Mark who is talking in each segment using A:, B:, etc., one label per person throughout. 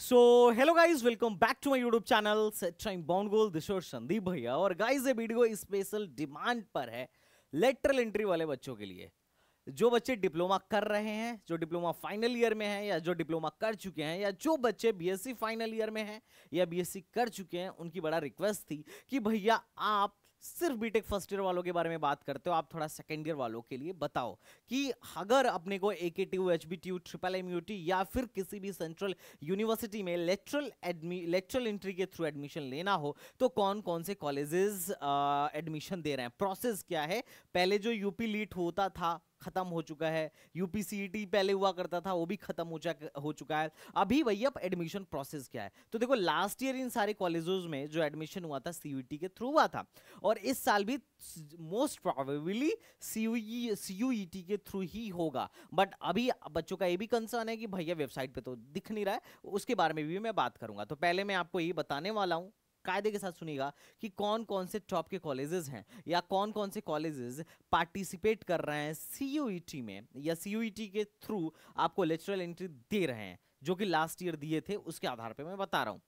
A: so hello guys welcome back to my YouTube channel सेट बाउंड गोल दिशोर संदीप भैया और गाइज ये वीडियो स्पेशल डिमांड पर है लेटरल एंट्री वाले बच्चों के लिए जो बच्चे डिप्लोमा कर रहे हैं जो डिप्लोमा फाइनल ईयर में है या जो डिप्लोमा कर चुके हैं या जो बच्चे बीएससी फाइनल ईयर में हैं या बीएससी कर चुके हैं उनकी बड़ा रिक्वेस्ट थी कि भैया आप सिर्फ बीटेक फर्स्ट ईयर वालों के बारे में बात करते हो आप थोड़ा सेकेंड ईयर वालों के लिए बताओ कि अगर अपने को A K T U H B T U triple M U T या फिर किसी भी सेंट्रल यूनिवर्सिटी में लेटरल एडमी लेटरल एंट्री के थ्रू एडमिशन लेना हो तो कौन कौन से कॉलेजेस एडमिशन दे रहे हैं प्रोसेस क्या है पहले जो यूपी लीट होता था खत्म हो चुका है यूपीसीटी e पहले हुआ करता था वो भी खत्म हो चुका हो चुका है अभी भैया एडमिशन प्रोसेस क्या है तो देखो लास्ट ईयर इन सारे कॉलेजेस में जो एडमिशन हुआ था सी e के थ्रू हुआ था और इस साल भी मोस्ट प्रोबेबली यू के थ्रू ही होगा बट अभी बच्चों का ये भी कंसर्न है कि भैया वेबसाइट पे तो दिख नहीं रहा है उसके बारे में भी मैं बात करूंगा तो पहले मैं आपको ये बताने वाला हूँ कायदे के साथ सुनिएगा कि कौन कौन से टॉप के कॉलेजेस हैं या कौन कौन से कॉलेजेस पार्टिसिपेट कर रहे हैं सी e में या सी e के थ्रू आपको लेटरल एंट्री दे रहे हैं जो कि लास्ट ईयर दिए थे उसके आधार पर मैं बता रहा हूँ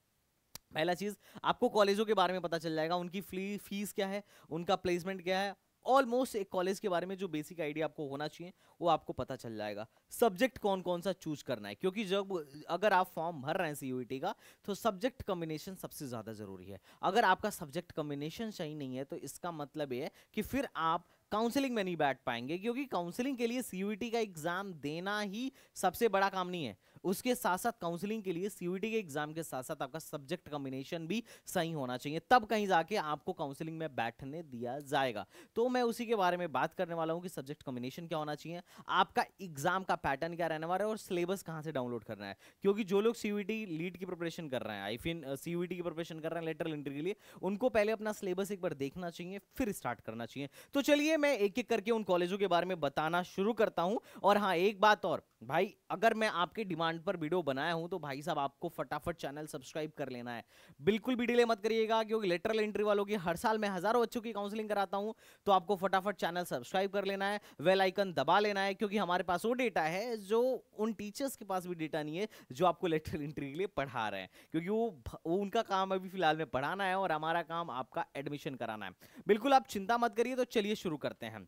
A: पहला चीज़ आपको कॉलेजों के बारे में पता चल जाएगा उनकी फ्री फीस क्या है उनका प्लेसमेंट क्या है ऑलमोस्ट एक कॉलेज के बारे में जो बेसिक आइडिया आपको होना चाहिए वो आपको पता चल जाएगा सब्जेक्ट कौन कौन सा चूज करना है क्योंकि जब अगर आप फॉर्म भर रहे हैं सी का तो सब्जेक्ट कम्बिनेशन सबसे ज़्यादा ज़रूरी है अगर आपका सब्जेक्ट कम्बिनेशन सही नहीं है तो इसका मतलब ये है कि फिर आप काउंसलिंग में नहीं बैठ पाएंगे क्योंकि काउंसलिंग के लिए सी का एग्ज़ाम देना ही सबसे बड़ा काम नहीं है उसके साथ साथ काउंसलिंग के लिए सीयूटी के एग्जाम के साथ साथ आपका सब्जेक्ट कॉम्बिनेशन भी सही होना चाहिए तब कहीं जाके आपको काउंसलिंग में बैठने दिया जाएगा तो मैं उसी के बारे में बात करने वाला हूँ कि सब्जेक्ट कॉम्बिनेशन क्या होना चाहिए आपका एग्जाम का पैटर्न क्या रहने वाला है और सिलेबस कहाँ से डाउनलोड करना है क्योंकि जो लोग सीयूटी लीड की प्रिपरेशन कर रहे हैं आई फिन सीयूटी की प्रिपरेशन कर रहे हैं लेटरल इंटरव्यू के लिए उनको पहले अपना सिलेबस एक बार देखना चाहिए फिर स्टार्ट करना चाहिए तो चलिए मैं एक एक करके उन कॉलेजों के बारे में बताना शुरू करता हूँ और हाँ एक बात और भाई अगर मैं आपके डिमांड पर वीडियो बनाया हूं तो भाई साहब आपको फटाफट चैनल सब्सक्राइब कर लेना है बिल्कुल भी डिले मत करिएगा क्योंकि लेटरल एंट्री वालों की हर साल मैं हजारों बच्चों की काउंसलिंग कराता हूं तो आपको फटाफट चैनल सब्सक्राइब कर लेना है वेल आइकन दबा लेना है क्योंकि हमारे पास वो डेटा है जो उन टीचर्स के पास भी डेटा नहीं है जो आपको लेटरल एंट्री के लिए पढ़ा रहे हैं क्योंकि वो, वो उनका काम अभी फिलहाल में पढ़ाना है और हमारा काम आपका एडमिशन कराना है बिल्कुल आप चिंता मत करिए तो चलिए शुरू करते हैं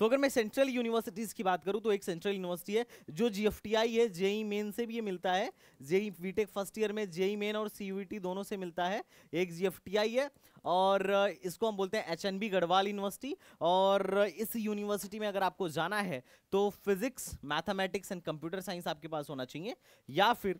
A: तो अगर मैं सेंट्रल यूनिवर्सिटीज़ की बात करूँ तो एक सेंट्रल यूनिवर्सिटी है जो जी है जेई मेन e से भी ये मिलता है जेई टेक फर्स्ट ईयर में जेई मेन e और सी दोनों से मिलता है एक जी है और इसको हम बोलते हैं एच गढ़वाल यूनिवर्सिटी और इस यूनिवर्सिटी में अगर आपको जाना है तो physics mathematics and computer science आपके पास होना चाहिए या फिर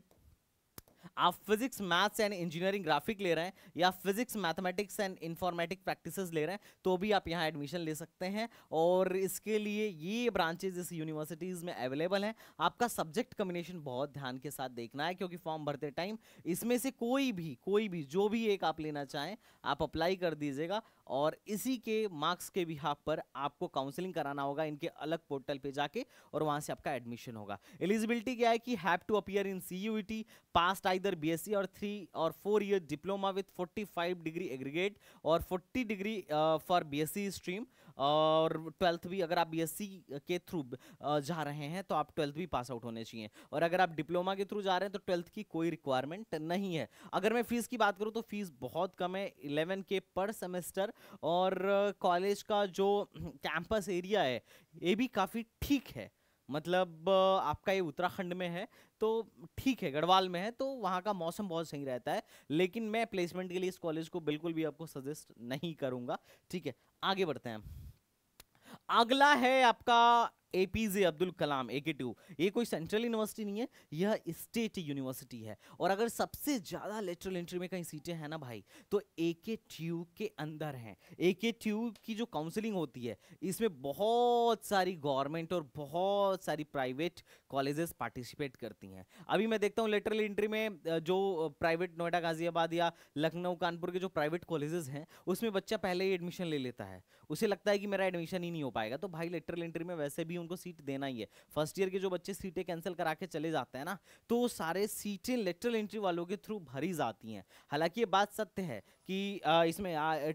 A: आप physics maths and engineering graphic ले रहे हैं या physics mathematics and informatic practice ले रहे हैं तो भी आप यहाँ एडमिशन ले सकते हैं और इसके लिए ये ब्रांचेज इस यूनिवर्सिटीज़ में अवेलेबल हैं आपका सब्जेक्ट कम्बिनेशन बहुत ध्यान के साथ देखना है क्योंकि फॉर्म भरते टाइम इसमें से कोई भी कोई भी जो भी एक आप लेना चाहें आप अप्लाई कर दीजिएगा और इसी के मार्क्स के बिहाफ पर आपको काउंसलिंग कराना होगा इनके अलग पोर्टल पे जाके और वहाँ से आपका एडमिशन होगा एलिजिबिलिटी क्या है कि have to appear in C past का either BSc or 3 or 4 year diploma with 45 degree aggregate और 40 डिग्री फॉर बीएससी स्ट्रीम और ट्वेल्थ भी अगर आप बीएससी के थ्रू uh, जा रहे हैं तो आप ट्वेल्थ भी पास आउट होने चाहिए और अगर आप डिप्लोमा के थ्रू जा रहे हैं तो ट्वेल्थ की कोई रिक्वायरमेंट नहीं है अगर मैं फ़ीस की बात करूँ तो फ़ीस बहुत कम है इलेवन के पर सेमेस्टर और कॉलेज uh, का जो कैंपस एरिया है ये भी काफ़ी ठीक है मतलब आपका ये उत्तराखंड में है तो ठीक है गढ़वाल में है तो वहाँ का मौसम बहुत सही रहता है लेकिन मैं प्लेसमेंट के लिए इस कॉलेज को बिल्कुल भी आपको सजेस्ट नहीं करूँगा ठीक है आगे बढ़ते हैं अगला है आपका ए पी जे अब्दुल कलाम ए के टू ये कोई सेंट्रल यूनिवर्सिटी नहीं है यह स्टेट यूनिवर्सिटी है और अगर सबसे ज़्यादा लेटरल एंट्री में कहीं सीटें हैं ना भाई तो ए के ट्यू के अंदर हैं ए के ट्यू की जो काउंसलिंग होती है इसमें बहुत सारी गवर्नमेंट और बहुत सारी प्राइवेट कॉलेजेस पार्टिसिपेट करती हैं अभी मैं देखता हूँ लेटरल एंट्री में जो प्राइवेट नोएडा गाजियाबाद या लखनऊ कानपुर के जो प्राइवेट कॉलेजेस हैं उसमें बच्चा पहले ही एडमिशन ले लेता है उसे लगता है कि मेरा एडमिशन ही नहीं हो पाएगा तो भाई लेटरल एंट्री में वैसे भी उनको सीट देना ही है फर्स्ट ईयर के जो बच्चे सीटें कैंसिल करा के चले जाते हैं ना तो सारे सीटें लेटरल एंट्री वालों के थ्रू भरी जाती हैं हालांकि ये बात सत्य है कि इसमें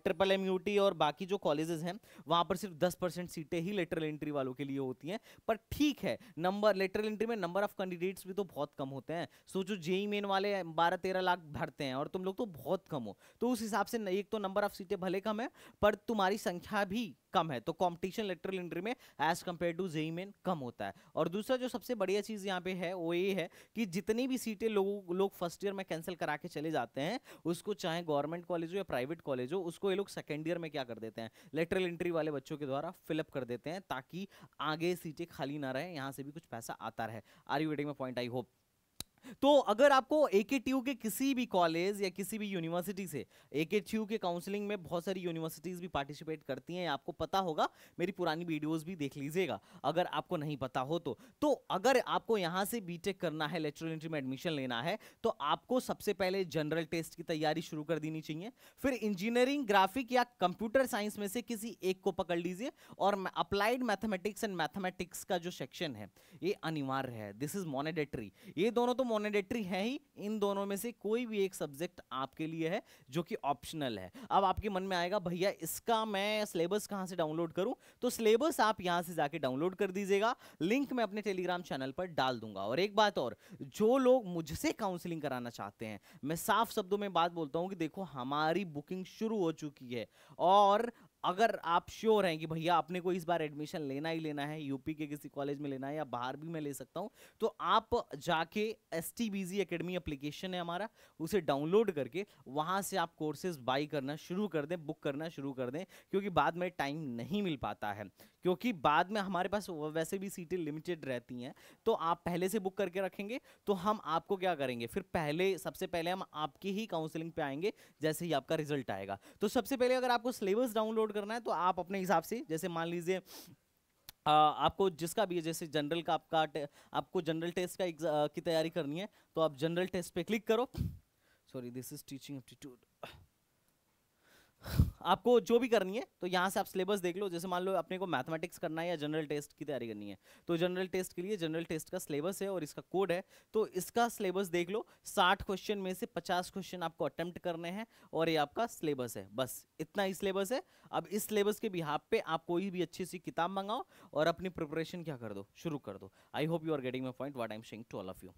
A: ट्रिपल एम यू टी और बाकी जो कॉलेजेस हैं वहाँ पर सिर्फ दस परसेंट सीटें ही लेटरल एंट्री वालों के लिए होती हैं पर ठीक है नंबर लेटरल एंट्री में नंबर ऑफ कैंडिडेट्स भी तो बहुत कम होते हैं सोचो जेई मेन e वाले बारह तेरह लाख भरते हैं और तुम लोग तो बहुत कम हो तो उस हिसाब से एक तो नंबर ऑफ सीटें भले कम है पर तुम्हारी संख्या भी कम है तो कॉम्पिटिशन इलेक्ट्रल एंट्री में as compared to JEE Main कम होता है और दूसरा जो सबसे बढ़िया चीज़ यहाँ पे है वो ये है कि जितनी भी सीटें लोग लोग फर्स्ट ईयर में कैंसिल करा के चले जाते हैं उसको चाहे गवर्नमेंट कॉलेज हो या प्राइवेट कॉलेज हो उसको ये लोग सेकेंड ईयर में क्या कर देते हैं लेटरल एंट्री वाले बच्चों के द्वारा फिलअप कर देते हैं ताकि आगे सीटें खाली ना रहे यहाँ से भी कुछ पैसा आता रहे आर यू वेटिंग में पॉइंट आई होप तो अगर आपको ए के के किसी भी कॉलेज या किसी भी यूनिवर्सिटी से ए के के काउंसलिंग में बहुत सारी यूनिवर्सिटीज़ भी पार्टिसिपेट करती हैं आपको पता होगा मेरी पुरानी वीडियोस भी देख लीजिएगा अगर आपको नहीं पता हो तो तो अगर आपको यहाँ से बीटेक करना है लेक्चर एंट्री में एडमिशन लेना है तो आपको सबसे पहले जनरल टेस्ट की तैयारी शुरू कर देनी चाहिए फिर इंजीनियरिंग ग्राफिक या कंप्यूटर साइंस में से किसी एक को पकड़ लीजिए और अप्लाइड मैथमेटिक्स एंड मैथमेटिक्स का जो सेक्शन है ये अनिवार्य है दिस इज मॉनिडेटरी ये दोनों तो मोनेडेटरी है ही इन दोनों में से कोई भी एक सब्जेक्ट आपके लिए है जो कि ऑप्शनल है अब आपके मन में आएगा भैया इसका मैं सिलेबस कहाँ से डाउनलोड करूँ तो सिलेबस आप यहाँ से जाके डाउनलोड कर दीजिएगा लिंक मैं अपने टेलीग्राम चैनल पर डाल दूंगा और एक बात और जो लोग मुझसे काउंसिलिंग कराना चाहते हैं मैं साफ शब्दों में बात बोलता हूँ कि देखो हमारी बुकिंग शुरू हो चुकी है और अगर आप श्योर हैं कि भैया आपने को इस बार एडमिशन लेना ही लेना है यूपी के किसी कॉलेज में लेना है या बाहर भी मैं ले सकता हूँ तो आप जाके S T B G academy application है हमारा उसे डाउनलोड करके वहाँ से आप कोर्सेज बाई करना शुरू कर दें बुक करना शुरू कर दें क्योंकि बाद में टाइम नहीं मिल पाता है क्योंकि बाद में हमारे पास वैसे भी सीटें लिमिटेड रहती हैं तो आप पहले से बुक करके रखेंगे तो हम आपको क्या करेंगे फिर पहले सबसे पहले हम आपकी ही काउंसलिंग पे आएंगे जैसे ही आपका रिजल्ट आएगा तो सबसे पहले अगर आपको सिलेबस डाउनलोड करना है तो आप अपने हिसाब से जैसे मान लीजिए आपको जिसका भी है जैसे जनरल का आपका आपको जनरल टेस्ट का की तैयारी करनी है तो आप जनरल टेस्ट पे क्लिक करो sorry this is teaching aptitude आपको जो भी करनी है तो यहाँ से आप सिलेबस देख लो जैसे मान लो अपने को मैथमेटिक्स करना है या जनरल टेस्ट की तैयारी करनी है तो जनरल टेस्ट के लिए जनरल टेस्ट का सिलेबस है और इसका कोड है तो इसका सिलेबस देख लो साठ क्वेश्चन में से पचास क्वेश्चन आपको अटेम्प्ट करने हैं और ये आपका सिलेबस है बस इतना ही सिलेबस है अब इस सिलेबस के बिहाब पे आप कोई भी अच्छी सी किताब मंगाओ और अपनी प्रिपरेशन क्या कर दो शुरू कर दो I hope you are getting my point what I am saying to all of you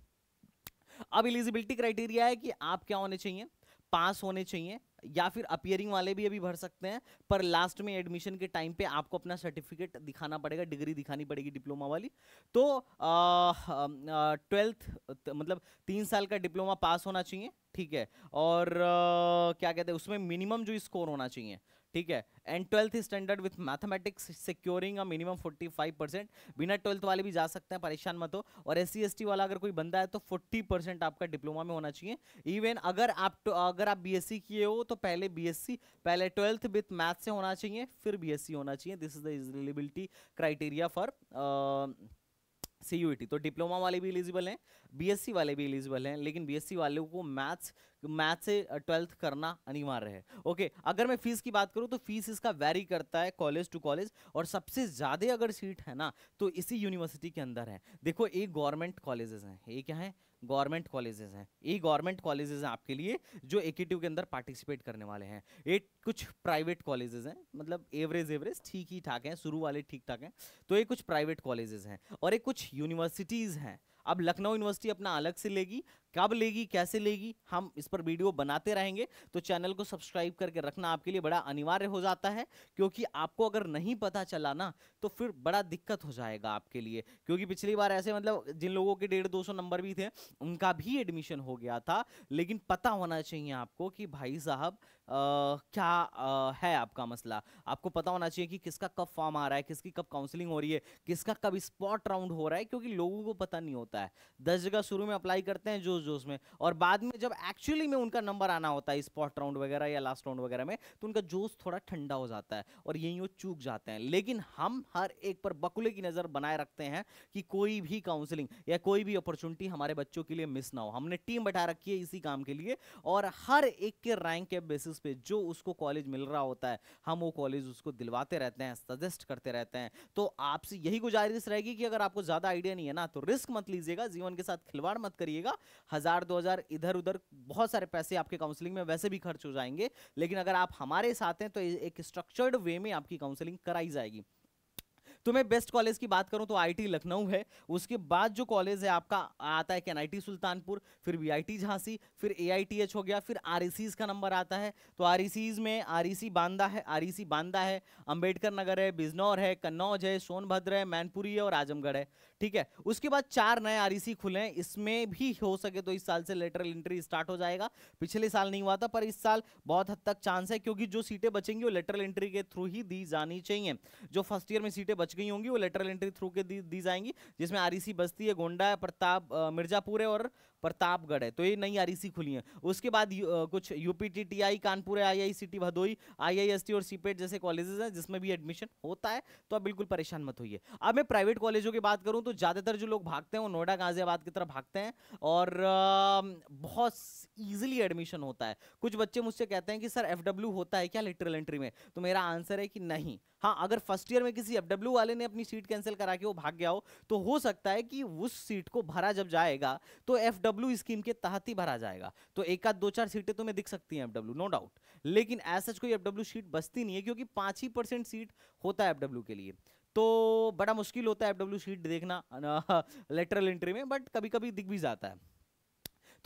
A: अब एलिजिबिलिटी क्राइटेरिया है कि आप क्या होने चाहिए पास होने चाहिए या फिर अपियरिंग वाले भी अभी भर सकते हैं पर लास्ट में एडमिशन के टाइम पे आपको अपना सर्टिफिकेट दिखाना पड़ेगा डिग्री दिखानी पड़ेगी डिप्लोमा वाली तो ट्वेल्थ मतलब तीन साल का डिप्लोमा पास होना चाहिए ठीक है और आ, क्या कहते हैं उसमें मिनिमम जो स्कोर होना चाहिए ठीक है and twelfth standard with mathematics securing a minimum 45 percent बिना ट्वेल्थ वाले भी जा सकते हैं परेशान मत हो और एस सी वाला अगर कोई बंदा है तो 40 परसेंट आपका डिप्लोमा में होना चाहिए इवन अगर आप तो, अगर आप बीएससी किए हो तो पहले बीएससी पहले ट्वेल्थ विथ मैथ से होना चाहिए फिर बीएससी होना चाहिए this is the eligibility criteria for C e तो डिप्लोमा वाले भी एलिजिबल हैं बीएससी वाले भी एलिजिबल हैं लेकिन बीएससी वालों को मैथ्स मैथ से ट्वेल्थ करना अनिवार्य है ओके अगर मैं फीस की बात करूँ तो फीस इसका वैरी करता है कॉलेज टू कॉलेज और सबसे ज़्यादा अगर सीट है ना तो इसी यूनिवर्सिटी के अंदर है देखो एक गवर्नमेंट कॉलेजेस हैं ये क्या है गवर्नमेंट कॉलेजेस हैं ये गवर्नमेंट कॉलेजेस हैं आपके लिए जो ए के अंदर पार्टिसिपेट करने वाले हैं ये कुछ प्राइवेट कॉलेजेस हैं मतलब एवरेज एवरेज ठीक ही ठाक हैं शुरू वाले ठीक ठाक हैं तो ये कुछ प्राइवेट कॉलेजेस हैं और ये कुछ यूनिवर्सिटीज़ हैं अब लखनऊ यूनिवर्सिटी अपना अलग से लेगी कब लेगी कैसे लेगी हम इस पर वीडियो बनाते रहेंगे तो चैनल को सब्सक्राइब करके रखना आपके लिए बड़ा अनिवार्य हो जाता है क्योंकि आपको अगर नहीं पता चला ना तो फिर बड़ा दिक्कत हो जाएगा आपके लिए क्योंकि पिछली बार ऐसे मतलब जिन लोगों के डेढ़ दो सौ नंबर भी थे उनका भी एडमिशन हो गया था लेकिन पता होना चाहिए आपको कि भाई साहब क्या आ, है आपका मसला आपको पता होना चाहिए कि किसका कब फॉर्म आ रहा है किसकी कब काउंसलिंग हो रही है किसका कब स्पॉट राउंड हो रहा है क्योंकि लोगों को पता नहीं होता है दस जगह शुरू में अप्लाई करते हैं जोश जोश में और बाद में जब एक्चुअली में उनका नंबर आना होता है स्पॉट राउंड वगैरह या लास्ट राउंड वगैरह में तो उनका जोश थोड़ा ठंडा हो जाता है और यही वो चूक जाते हैं लेकिन हम हर एक पर बकुले की नज़र बनाए रखते हैं कि कोई भी काउंसलिंग या कोई भी अपॉर्चुनिटी हमारे बच्चों के लिए मिस ना हो हमने टीम बैठा रखी है इसी काम के लिए और हर एक के रैंक के बेसिस बेसिस पे जो उसको कॉलेज मिल रहा होता है हम वो कॉलेज उसको दिलवाते रहते हैं सजेस्ट करते रहते हैं तो आपसे यही गुजारिश रहेगी कि अगर आपको ज़्यादा आइडिया नहीं है ना तो रिस्क मत लीजिएगा जीवन के साथ खिलवाड़ मत करिएगा हज़ार दो हज़ार इधर उधर बहुत सारे पैसे आपके काउंसलिंग में वैसे भी खर्च हो जाएंगे लेकिन अगर आप हमारे साथ हैं तो एक स्ट्रक्चर्ड वे में आपकी काउंसिलिंग कराई जाएगी तो मैं बेस्ट कॉलेज की बात करूं तो आईटी लखनऊ है उसके बाद जो कॉलेज है आपका आता है एन सुल्तानपुर फिर वी झांसी फिर ए हो गया फिर आर e का नंबर आता है तो आर e में आर e बांदा है आर बांदा है अम्बेडकर नगर है बिजनौर है कन्नौज है सोनभद्र है मैनपुरी है और आजमगढ़ है ठीक है उसके बाद चार नए आरईसी e खुले हैं इसमें भी हो सके तो इस साल से लेटरल एंट्री स्टार्ट हो जाएगा पिछले साल नहीं हुआ था पर इस साल बहुत हद तक चांस है क्योंकि जो सीटें बचेंगी वो लेटरल एंट्री के थ्रू ही दी जानी चाहिए जो फर्स्ट ईयर में सीटें बच गई होंगी वो लेटरल एंट्री थ्रू के दी, दी जाएंगी जिसमें आरईसी e बस्ती है गोंडा है प्रताप मिर्जापुर है और प्रतापगढ़ है तो ये नई आर खुली है उसके बाद यू, आ, कुछ यूपीटीटीआई कानपुर है आईआईसीटी भदोई आईआईएसटी और सीपेट जैसे कॉलेजेस हैं जिसमें भी एडमिशन होता है तो आप बिल्कुल परेशान मत होइए अब मैं प्राइवेट कॉलेजों की बात करूं तो ज़्यादातर जो लोग भागते हैं वो नोएडा गाजियाबाद की तरफ भागते हैं और आ, बहुत ईजिली एडमिशन होता है कुछ बच्चे मुझसे कहते हैं कि सर एफ होता है क्या लिटरल एंट्री में तो मेरा आंसर है कि नहीं हाँ अगर फर्स्ट ईयर में किसी एफ वाले ने अपनी सीट कैंसिल करा के वो भाग गया हो तो हो सकता है कि उस सीट को भरा जब जाएगा तो एफ एफडब्ल्यू स्कीम के तहत ही भरा जाएगा तो एक आध दो चार सीटें तो मैं दिख सकती हैं एफडब्ल्यू नो डाउट लेकिन एज सच कोई एफडब्ल्यू सीट बचती नहीं है क्योंकि पाँच ही परसेंट सीट होता है एफडब्ल्यू के लिए तो बड़ा मुश्किल होता है एफडब्ल्यू सीट देखना लेटरल एंट्री में बट कभी कभी दिख भी जाता है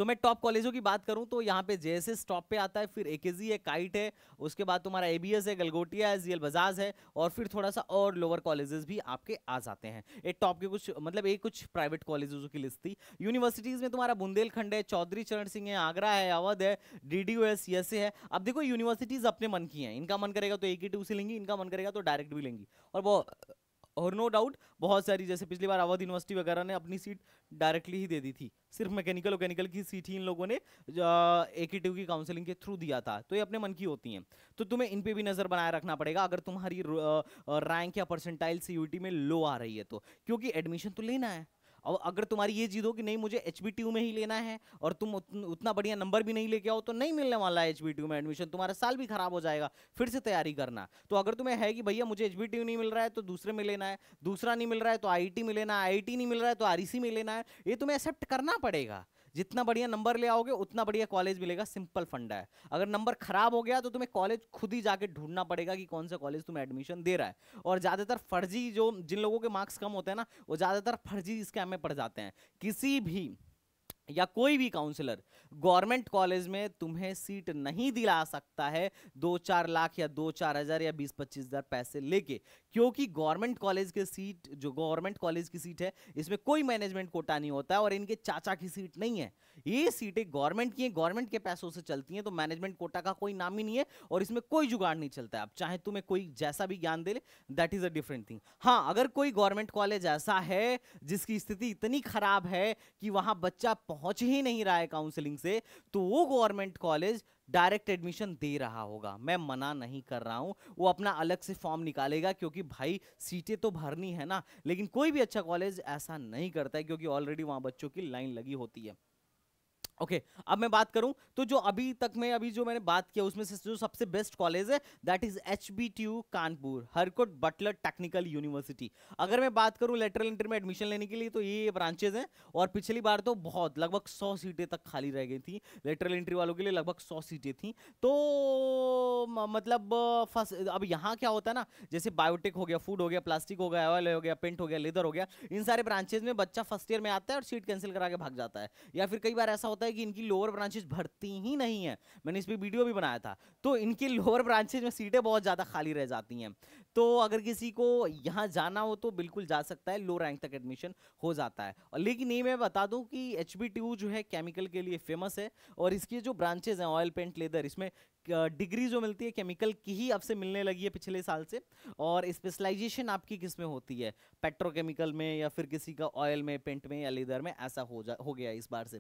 A: तो मैं टॉप कॉलेजों की बात करूं तो यहाँ पे जेएसएस टॉप पे आता है फिर ए है काइट है उसके बाद तुम्हारा एबीएस है गलगोटिया है जीएल बजाज है और फिर थोड़ा सा और लोअर कॉलेजेस भी आपके आ जाते हैं एक टॉप के कुछ मतलब एक कुछ प्राइवेट कॉलेजों की लिस्ट थी यूनिवर्सिटीज़ में तुम्हारा बुंदेलखंड है चौधरी चरण सिंह है आगरा है अवध है डी डी है सी है अब देखो यूनिवर्सिटीज़ अपने मन की हैं इनका मन करेगा तो ए टू से लेंगी इनका मन करेगा तो डायरेक्ट भी लेंगी और वो और नो डाउट बहुत सारी जैसे पिछली बार अवध यूनिवर्सिटी वगैरह ने अपनी सीट डायरेक्टली ही दे दी थी सिर्फ मैकेनिकल और की सीट ही इन लोगों ने ए की की काउंसलिंग के थ्रू दिया था तो ये अपने मन की होती हैं तो तुम्हें इन पर भी नज़र बनाए रखना पड़ेगा अगर तुम्हारी रैंक या परसेंटाइल सी में लो आ रही है तो क्योंकि एडमिशन तो लेना है और अगर तुम्हारी ये जीत हो कि नहीं मुझे एच में ही लेना है और तुम उतना बढ़िया नंबर भी नहीं लेके आओ तो नहीं मिलने वाला है एच में एडमिशन तुम्हारा साल भी खराब हो जाएगा फिर से तैयारी करना तो अगर तुम्हें है कि भैया मुझे एच नहीं मिल रहा है तो दूसरे में लेना है दूसरा नहीं मिल रहा है तो आई में लेना है आई नहीं मिल रहा है तो आर e में लेना है ये तुम्हें एक्सेप्ट करना पड़ेगा जितना बढ़िया नंबर ले आओगे उतना बढ़िया कॉलेज मिलेगा सिंपल फंडा है अगर नंबर खराब हो गया तो तुम्हें कॉलेज खुद ही जाके ढूंढना पड़ेगा कि कौन सा कॉलेज तुम्हें एडमिशन दे रहा है और ज़्यादातर फर्जी जो जिन लोगों के मार्क्स कम होते हैं ना वो ज़्यादातर फर्जी स्कैम में पड़ जाते हैं किसी भी या कोई भी काउंसलर गवर्नमेंट कॉलेज में तुम्हें सीट नहीं दिला सकता है दो चार लाख या दो चार हज़ार या बीस पच्चीस हज़ार पैसे लेके क्योंकि गवर्नमेंट कॉलेज के सीट जो गवर्नमेंट कॉलेज की सीट है इसमें कोई मैनेजमेंट कोटा नहीं होता है और इनके चाचा की सीट नहीं है ये सीटें गवर्नमेंट की हैं गवर्नमेंट के पैसों से चलती हैं तो मैनेजमेंट कोटा का कोई नाम ही नहीं है और इसमें कोई जुगाड़ नहीं चलता है अब चाहे तुम्हें कोई जैसा भी ज्ञान दे ले that is a different thing हाँ अगर कोई गवर्नमेंट कॉलेज ऐसा है जिसकी स्थिति इतनी खराब है कि वहां बच्चा पहुंच ही नहीं रहा है काउंसलिंग से तो वो गवर्नमेंट कॉलेज डायरेक्ट एडमिशन दे रहा होगा मैं मना नहीं कर रहा हूँ वो अपना अलग से फॉर्म निकालेगा क्योंकि भाई सीटें तो भरनी है ना लेकिन कोई भी अच्छा कॉलेज ऐसा नहीं करता है क्योंकि ऑलरेडी वहाँ बच्चों की लाइन लगी होती है ओके okay, अब मैं बात करूं तो जो अभी तक मैं अभी जो मैंने बात किया उसमें से जो सबसे बेस्ट कॉलेज है that is H B T U Kanpur Harcourt Butler technical university अगर मैं बात करूं लेटरल इंटर में एडमिशन लेने के लिए तो ये ब्रांचेज हैं और पिछली बार तो बहुत लगभग सौ सीटें तक खाली रह गई थी लेटरल इंट्री वालों के लिए लगभग सौ सीटें थी तो मतलब फर्स्ट अब यहाँ क्या होता है ना जैसे बायोटेक हो गया फूड हो गया प्लास्टिक हो गया ऑयल हो गया पेंट हो गया लेदर हो गया इन सारे ब्रांचेज में बच्चा फर्स्ट ईयर में आता है और सीट कैंसिल करा के भाग जाता है या फिर कई बार ऐसा होता है है कि इनकी लोअर ब्रांचेज भरती ही नहीं है मैंने इस पर वीडियो भी बनाया था तो इनकी लोअर ब्रांचेज में सीटें बहुत ज़्यादा खाली रह जाती हैं तो अगर किसी को यहाँ जाना हो तो बिल्कुल जा सकता है लो रैंक तक एडमिशन हो जाता है और लेकिन ये मैं बता दूँ कि एच जो है केमिकल के लिए फेमस है और इसके जो ब्रांचेज हैं ऑयल पेंट लेदर इसमें डिग्री जो मिलती है केमिकल की ही अब से मिलने लगी है पिछले साल से और स्पेशलाइजेशन आपकी किस में होती है पेट्रोकेमिकल में या फिर किसी का ऑयल में पेंट में या लेदर में ऐसा हो जा हो गया इस बार से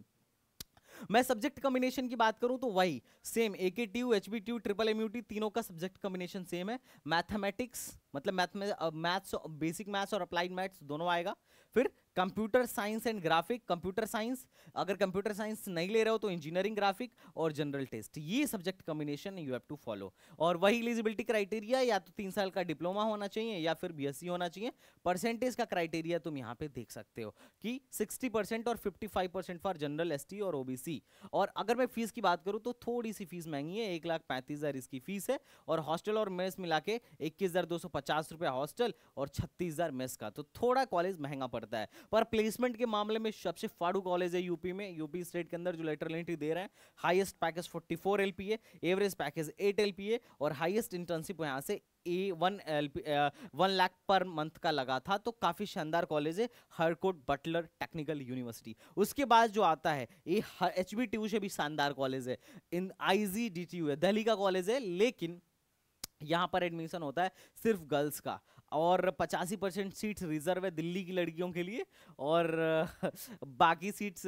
A: मैं सब्जेक्ट कॉम्बिनेशन की बात करूं तो वही same A K T U H B T U triple M U T तीनों का सब्जेक्ट कॉम्बिनेशन सेम है मैथमेटिक्स मतलब मैथ मैथ्स बेसिक मैथ्स और अप्लाइड मैथ्स दोनों आएगा फिर computer science and graphic computer science अगर कंप्यूटर साइंस नहीं ले रहे हो तो इंजीनियरिंग ग्राफिक और जनरल टेस्ट ये subject combination you have to follow और वही एलिजिबिलिटी क्राइटेरिया या तो तीन साल का डिप्लोमा होना चाहिए या फिर बीएससी e होना चाहिए परसेंटेज का क्राइटेरिया तुम यहाँ पे देख सकते हो कि सिक्सटी परसेंट और fifty percent for general S और ओ और अगर मैं फीस की बात करूँ तो थोड़ी सी फीस महंगी है एक लाख पैंतीस हज़ार इसकी फीस है और हॉस्टल और मेस मिला के इक्कीस हज़ार दो सौ पचास रुपये हॉस्टल और छत्तीस हज़ार मेस का तो थोड़ा कॉलेज महंगा पड़ता है पर प्लेसमेंट के मामले में सबसे फाड़ू कॉलेज है यूपी में यूपी स्टेट के अंदर जो लेटरल एंट्री दे रहा है highest package 44 LPA average package 8 LPA और हाईएस्ट इंटर्नशिप यहाँ से A one L P one lakh per month का लगा था तो काफ़ी शानदार कॉलेज है हरकोट बटलर टेक्निकल यूनिवर्सिटी उसके बाद जो आता है ये एच बी टी यू से भी शानदार कॉलेज है इन I G D T U है दिल्ली का कॉलेज है लेकिन यहाँ पर एडमिशन होता है सिर्फ गर्ल्स का और पचासी परसेंट सीट्स रिजर्व है दिल्ली की लड़कियों के लिए और बाकी सीट्स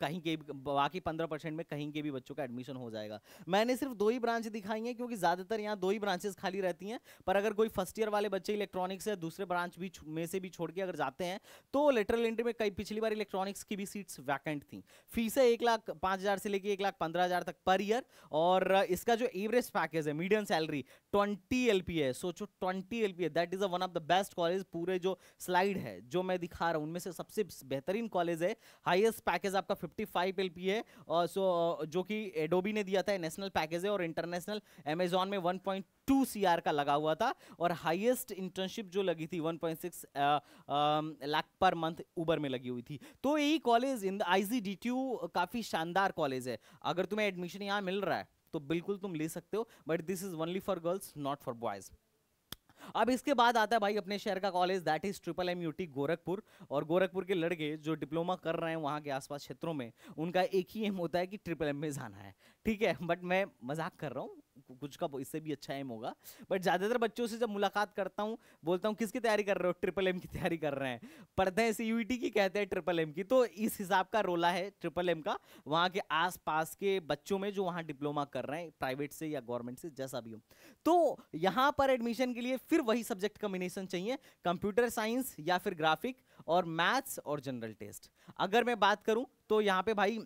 A: कहीं के बाकी पंद्रह परसेंट में कहीं के भी बच्चों का एडमिशन हो जाएगा मैंने सिर्फ दो ही ब्रांच दिखाई है क्योंकि ज़्यादातर यहाँ दो ही ब्रांचेस खाली रहती हैं पर अगर कोई फर्स्ट ईयर वाले बच्चे इलेक्ट्रॉनिक्स या दूसरे ब्रांच भी में से भी छोड़ के अगर जाते हैं तो लेटरल एंट्री में कई पिछली बार इलेक्ट्रॉनिक्स की भी सीट्स वैकेंट थी फीस है एक लाख पाँच हज़ार से लेकर एक लाख पंद्रह हज़ार तक पर ईयर और इसका जो एवरेज पैकेज है मीडियम सैलरी ट्वेंटी एल है सोचो ट्वेंटी एल है that is one of the best college पूरे जो स्लाइड है जो मैं दिखा रहा हूँ उनमें से सबसे बेहतरीन कॉलेज है हाइएस्ट पैकेज आपका फिफ्टी फाइव एल पी है और uh, सो uh, जो कि एडोबी ने दिया था नेशनल पैकेज है और इंटरनेशनल अमेजोन में वन पॉइंट टू सी का लगा हुआ था और हाइएस्ट इंटर्नशिप जो लगी थी one point six lakh per month Uber में लगी हुई थी तो यही कॉलेज इन आई सी डी टी काफ़ी शानदार कॉलेज है अगर तुम्हें एडमिशन यहाँ मिल रहा है तो बिल्कुल तुम ले सकते हो but this is only for girls not for boys अब इसके बाद आता है भाई अपने शहर का college that is triple M UT Gorakhpur और गोरखपुर के लड़के जो डिप्लोमा कर रहे हैं वहाँ के आसपास क्षेत्रों में उनका एक ही एम होता है कि ट्रिपल एम में जाना है ठीक है बट मैं मजाक कर रहा हूँ कुछ का इससे भी अच्छा एम होगा बट ज़्यादातर बच्चों से जब मुलाकात करता हूँ बोलता हूँ किसकी तैयारी कर रहे हो ट्रिपल एम की तैयारी कर रहे हैं पढ़ते हैं सी e की कहते हैं ट्रिपल एम की तो इस हिसाब का रोला है ट्रिपल एम का वहाँ के आसपास के बच्चों में जो वहाँ डिप्लोमा कर रहे हैं प्राइवेट से या गवर्नमेंट से जैसा भी हो तो यहाँ पर एडमिशन के लिए फिर वही सब्जेक्ट कम्बिनेशन चाहिए कंप्यूटर साइंस या फिर ग्राफिक और मैथ्स और जनरल टेस्ट अगर मैं बात करूँ तो यहाँ पे भाई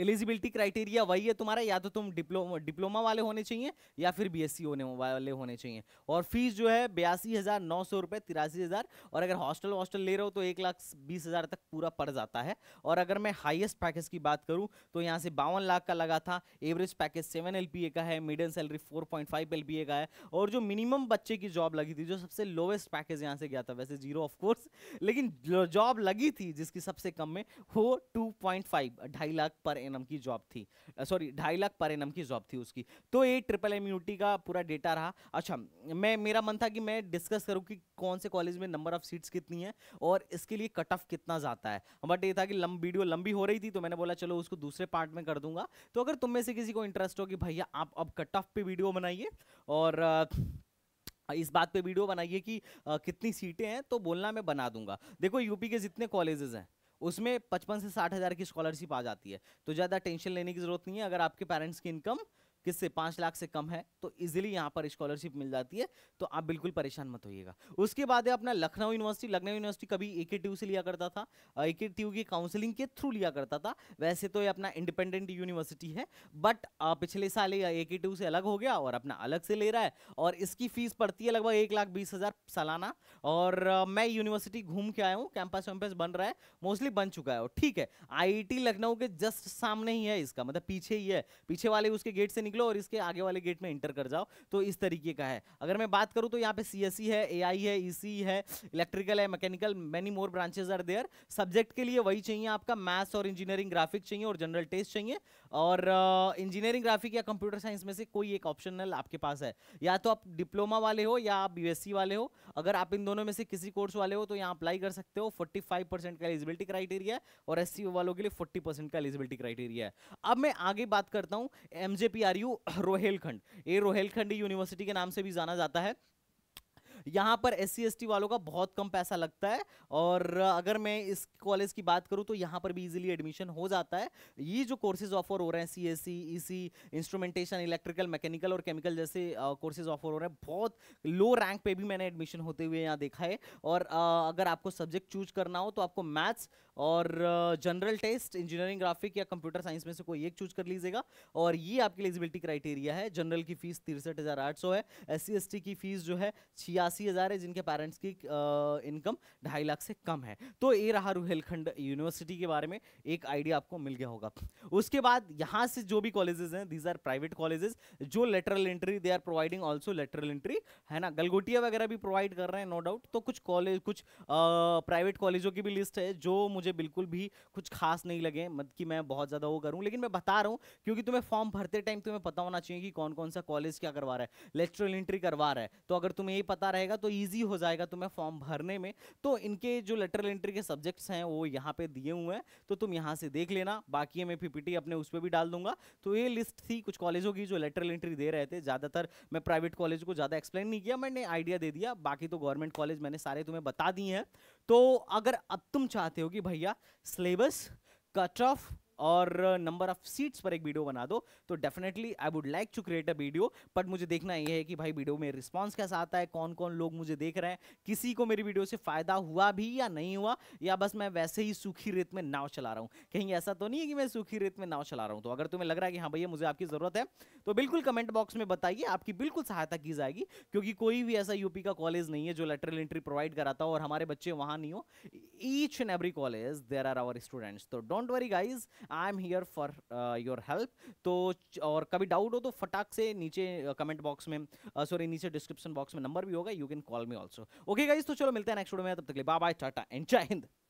A: एलिजिबिलिटी क्राइटेरिया वही है तुम्हारा या तो तुम डिप्लो डिप्लोमा वाले होने चाहिए या फिर बीएससी होने वाले होने चाहिए और फीस जो है बयासी हज़ार नौ सौ रुपये तिरासी हज़ार और अगर हॉस्टल वॉस्टल ले रहे हो तो एक लाख बीस हज़ार तक पूरा पड़ जाता है और अगर मैं हाइएस्ट पैकेज की बात करूँ तो यहाँ से बावन लाख का लगा था एवरेज पैकेज सेवन एल का है medium salary four point five L का है और जो मिनिमम बच्चे की जॉब लगी थी जो सबसे लोवेस्ट पैकेज यहाँ से गया था वैसे जीरो ऑफकोर्स लेकिन जॉब लगी थी जिसकी सबसे कम में वो टू पॉइंट फाइव ढाई लाख पर एनम की जॉब थी सॉरी ढाई लाख पर एनम की जॉब थी उसकी तो ये ट्रिपल एम का पूरा डेटा रहा अच्छा मैं मेरा मन था कि मैं डिस्कस करूँ कि कौन से कॉलेज में नंबर ऑफ सीट्स कितनी है और इसके लिए कट ऑफ कितना जाता है बट ये था कि लंब वीडियो लंबी हो रही थी तो मैंने बोला चलो उसको दूसरे पार्ट में कर दूंगा तो अगर तुम में से किसी को इंटरेस्ट हो कि भैया आप अब कट ऑफ पे वीडियो बनाइए और इस बात पे वीडियो बनाइए कि कितनी सीटें हैं तो बोलना मैं बना दूंगा देखो यूपी के जितने कॉलेजेस हैं उसमें पचपन से साठ हज़ार की स्कॉलरशिप आ जाती है तो ज़्यादा टेंशन लेने की ज़रूरत नहीं है अगर आपके पेरेंट्स की इनकम किससे पांच लाख से कम है तो इजिली यहाँ पर स्कॉलरशिप मिल जाती है तो आप बिल्कुल परेशान मत होइएगा उसके बाद है अपना लखनऊ यूनिवर्सिटी लखनऊ यूनिवर्सिटी कभी ए के ट्यू से लिया करता था ए के ट्यू की काउंसिलिंग के थ्रू लिया करता था वैसे तो ये अपना इंडिपेंडेंट यूनिवर्सिटी है बट पिछले साल ए के ट्यू से अलग हो गया और अपना अलग से ले रहा है और इसकी फीस पड़ती है लगभग एक लाख बीस हज़ार सालाना और मैं यूनिवर्सिटी घूम के आया हूँ कैंपस वैम्पस बन रहा है मोस्टली बन चुका है और ठीक है आई लखनऊ के जस्ट सामने ही है इसका मतलब पीछे ही है पीछे वाले उसके गेट से निकलो और इसके आगे वाले गेट में इंटर कर जाओ तो इस तरीके का है अगर मैं बात करूँ तो यहाँ पे सी e है ए है ई e है इलेक्ट्रिकल है mechanical many more branches are there subject के लिए वही चाहिए आपका मैथ्स और इंजीनियरिंग ग्राफिक चाहिए और जनरल टेस्ट चाहिए और इंजीनियरिंग ग्राफिक या कंप्यूटर साइंस में से कोई एक ऑप्शनल आपके पास है या तो आप डिप्लोमा वाले हो या आप बीएससी e वाले हो अगर आप इन दोनों में से किसी कोर्स वाले हो तो यहाँ अप्लाई कर सकते हो 45 परसेंट का एलिजिबिलिटी क्राइटेरिया और एससी वालों के लिए 40 परसेंट का एलिजिबिलिटी क्राइटेरिया है अब मैं आगे बात करता हूँ M J P R U Rohilkhand ये रोहेलखंड यूनिवर्सिटी के नाम से भी जाना जाता है यहाँ पर एस सी वालों का बहुत कम पैसा लगता है और अगर मैं इस कॉलेज की बात करूँ तो यहाँ पर भी इजीली एडमिशन हो जाता है ये जो कोर्सेज ऑफर हो रहे हैं C S C instrumentation electrical mechanical और केमिकल जैसे कोर्सेज ऑफर हो रहे हैं बहुत लो रैंक पे भी मैंने एडमिशन होते हुए यहाँ देखा है और uh, अगर आपको सब्जेक्ट चूज करना हो तो आपको मैथ्स और जनरल टेस्ट इंजीनियरिंग ग्राफिक या कंप्यूटर साइंस में से कोई एक चूज कर लीजिएगा और ये आपकी एलिजिबिलिटी क्राइटेरिया है जनरल की फीस तिरसठ हज़ार आठ सौ है एस सी की फीस जो है छियासी हज़ार है जिनके पेरेंट्स की इनकम ढाई लाख से कम है तो ये रहा रुहेलखंड यूनिवर्सिटी के बारे में एक आइडिया आपको मिल गया होगा उसके बाद यहाँ से जो भी कॉलेजेस हैं दीज आर प्राइवेट कॉलेजेस जो लेटरल एंट्री दे are providing also lateral entry है ना गलगोटिया वगैरह भी प्रोवाइड कर रहे हैं नो डाउट तो कुछ कॉलेज कुछ प्राइवेट कॉलेजों की भी लिस्ट है जो मुझे बिल्कुल भी कुछ खास नहीं लगे मत कि मैं बहुत ज़्यादा वो करूँ लेकिन मैं बता रहा हूँ क्योंकि तुम्हें फॉर्म भरते टाइम तुम्हें पता होना चाहिए कि कौन कौन सा कॉलेज क्या करवा रहा है लेटरल एंट्री करवा रहा है तो अगर तुम्हें ये पता रहेगा तो ईजी हो जाएगा तुम्हें फॉर्म भरने में तो इनके जो लेटरल एंट्री के सब्जेक्ट्स हैं वो यहाँ पे दिए हुए हैं तो तुम यहाँ से देख लेना बाकी मैं पीपीटी अपने उस पर भी डाल दूंगा तो ये लिस्ट थी कुछ कॉलेजों की जो लेटरल एंट्री दे रहे थे ज़्यादातर मैं प्राइवेट कॉलेज को ज़्यादा एक्सप्लेन नहीं किया मैंने आइडिया दे दिया बाकी तो गवर्नमेंट कॉलेज मैंने सारे तुम्हें बता दिए हैं तो अगर अब तुम चाहते हो कि भैया सिलेबस कट ऑफ और नंबर ऑफ सीट्स पर एक वीडियो बना दो तो definitely I would like to create a video but मुझे देखना यह है कि भाई वीडियो में रिस्पॉन्स कैसा आता है कौन कौन लोग मुझे देख रहे हैं किसी को मेरी वीडियो से फ़ायदा हुआ भी या नहीं हुआ या बस मैं वैसे ही सूखी रेत में नाव चला रहा हूँ कहीं ऐसा तो नहीं है कि मैं सूखी रेत में नाव चला रहा हूँ तो अगर तुम्हें लग रहा है कि हाँ भैया मुझे आपकी ज़रूरत है तो बिल्कुल कमेंट बॉक्स में बताइए आपकी बिल्कुल सहायता की जाएगी क्योंकि कोई भी ऐसा यूपी का कॉलेज नहीं है जो लेटरल एंट्री प्रोवाइड कराता हो और हमारे बच्चे वहाँ नहीं हो each and every college there are our students तो don't worry guys I am here for your help तो और कभी डाउट हो तो फटाक से नीचे कमेंट uh, बॉक्स में सॉरी uh, नीचे डिस्क्रिप्शन बॉक्स में नंबर भी होगा you can call me also okay guys तो चलो मिलते हैं नेक्स्ट वीडियो में तब तक बाय बाय टाटा एंड जय हिंद